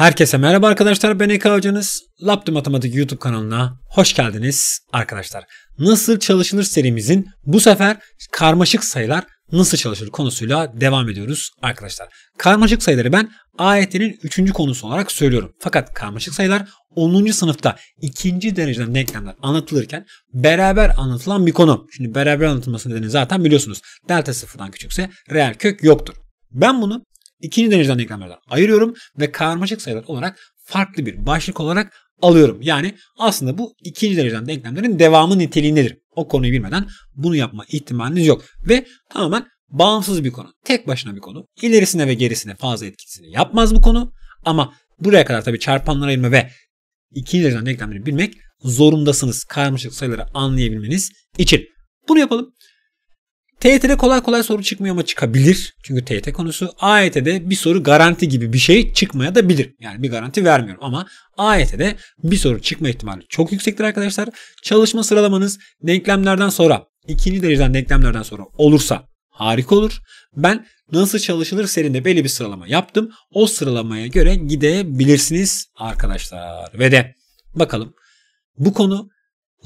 Herkese merhaba arkadaşlar ben Eka Hocanız. Laptop Matematik YouTube kanalına hoş geldiniz arkadaşlar. Nasıl çalışılır serimizin bu sefer karmaşık sayılar nasıl çalışılır konusuyla devam ediyoruz arkadaşlar. Karmaşık sayıları ben AYT'nin 3. konusu olarak söylüyorum. Fakat karmaşık sayılar 10. sınıfta 2. dereceden denklemler anlatılırken beraber anlatılan bir konu. Şimdi beraber anlatılması nedeni zaten biliyorsunuz. Delta sıfırdan küçükse reel kök yoktur. Ben bunu ikinci dereceden denklemlerden ayırıyorum ve karmaşık sayılar olarak farklı bir başlık olarak alıyorum. Yani aslında bu ikinci dereceden denklemlerin devamı niteliğindedir. O konuyu bilmeden bunu yapma ihtimaliniz yok. Ve tamamen bağımsız bir konu. Tek başına bir konu. İlerisine ve gerisine fazla etkisini yapmaz bu konu. Ama buraya kadar tabii çarpanlara ayırma ve ikinci dereceden denklemleri bilmek zorundasınız. Karmaşık sayıları anlayabilmeniz için. Bunu yapalım. TYT'de kolay kolay soru çıkmıyor ama çıkabilir. Çünkü TYT konusu. AYT'de e bir soru garanti gibi bir şey çıkmaya da bilir. Yani bir garanti vermiyorum ama AYT'de e bir soru çıkma ihtimali çok yüksektir arkadaşlar. Çalışma sıralamanız denklemlerden sonra, ikinci dereceden denklemlerden sonra olursa harika olur. Ben nasıl çalışılır serinde belli bir sıralama yaptım. O sıralamaya göre gidebilirsiniz arkadaşlar. Ve de bakalım bu konu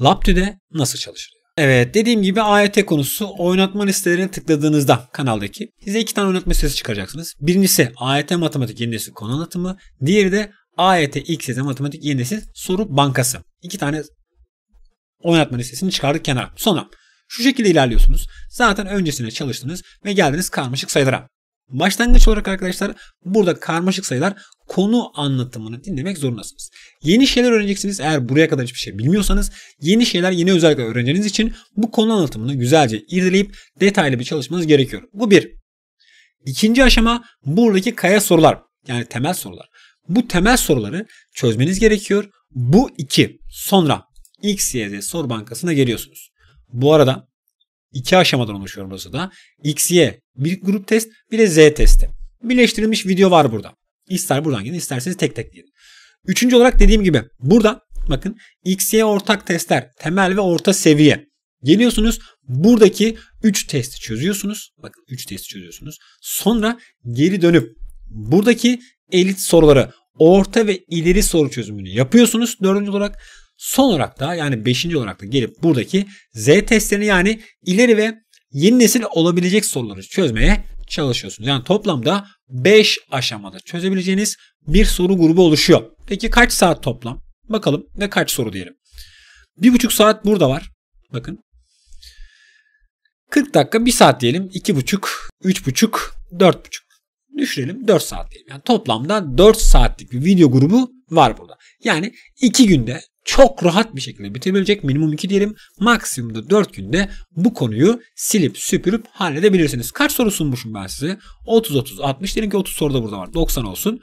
LabTÜ'de nasıl çalışılıyor? Evet dediğim gibi AYT konusu oynatma listelerine tıkladığınızda kanaldaki size iki tane oynatma listesi çıkaracaksınız. Birincisi AYT matematik yeni nesil konu anlatımı. Diğeri de AYT XYZ matematik yeni soru bankası. İki tane oynatma listesini çıkardık kenara. Sonra şu şekilde ilerliyorsunuz. Zaten öncesinde çalıştınız ve geldiniz karmaşık sayılara. Başlangıç olarak arkadaşlar burada karmaşık sayılar konu anlatımını dinlemek zorundasınız. Yeni şeyler öğreneceksiniz. Eğer buraya kadar hiçbir şey bilmiyorsanız yeni şeyler yeni özellikler öğreneceğiniz için bu konu anlatımını güzelce irdeleyip detaylı bir çalışmanız gerekiyor. Bu bir. İkinci aşama buradaki kaya sorular. Yani temel sorular. Bu temel soruları çözmeniz gerekiyor. Bu iki. Sonra X, Y, Z soru bankasına geliyorsunuz. Bu arada iki aşamadan oluşuyor burası da. Y bir grup test bir de Z testi. Birleştirilmiş video var burada. İster buradan gidin isterseniz tek tek gidin. Üçüncü olarak dediğim gibi burada bakın XY ortak testler temel ve orta seviye. Geliyorsunuz buradaki 3 testi çözüyorsunuz. Bakın 3 testi çözüyorsunuz. Sonra geri dönüp buradaki elit soruları orta ve ileri soru çözümünü yapıyorsunuz. Dördüncü olarak son olarak da yani beşinci olarak da gelip buradaki Z testlerini yani ileri ve yeni nesil olabilecek soruları çözmeye çalışıyorsunuz. Yani toplamda 5 aşamada çözebileceğiniz bir soru grubu oluşuyor. Peki kaç saat toplam? Bakalım ve kaç soru diyelim. 1,5 saat burada var. Bakın. 40 dakika 1 saat diyelim. 2,5, 3,5, 4,5. düşürelim 4 saat diyelim. Yani toplamda 4 saatlik bir video grubu var burada. Yani 2 günde çok rahat bir şekilde bitirebilecek minimum 2 diyelim. Maksimum da 4 günde bu konuyu silip süpürüp halledebilirsiniz. Kaç soru sunmuşum ben size? 30-30-60 diyelim ki 30 soru da burada var. 90 olsun.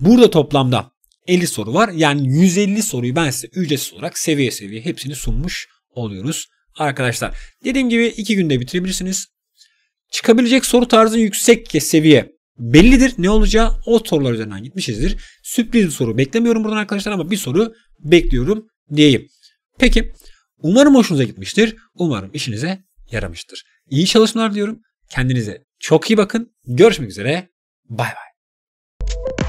Burada toplamda 50 soru var. Yani 150 soruyu ben size ücretsiz olarak seviye seviye hepsini sunmuş oluyoruz arkadaşlar. Dediğim gibi 2 günde bitirebilirsiniz. Çıkabilecek soru tarzı yüksek seviye bellidir. Ne olacağı o sorular üzerinden gitmişizdir. Sürpriz bir soru beklemiyorum buradan arkadaşlar ama bir soru bekliyorum diyeyim. Peki umarım hoşunuza gitmiştir. Umarım işinize yaramıştır. İyi çalışmalar diyorum. Kendinize çok iyi bakın. Görüşmek üzere. Bay bay.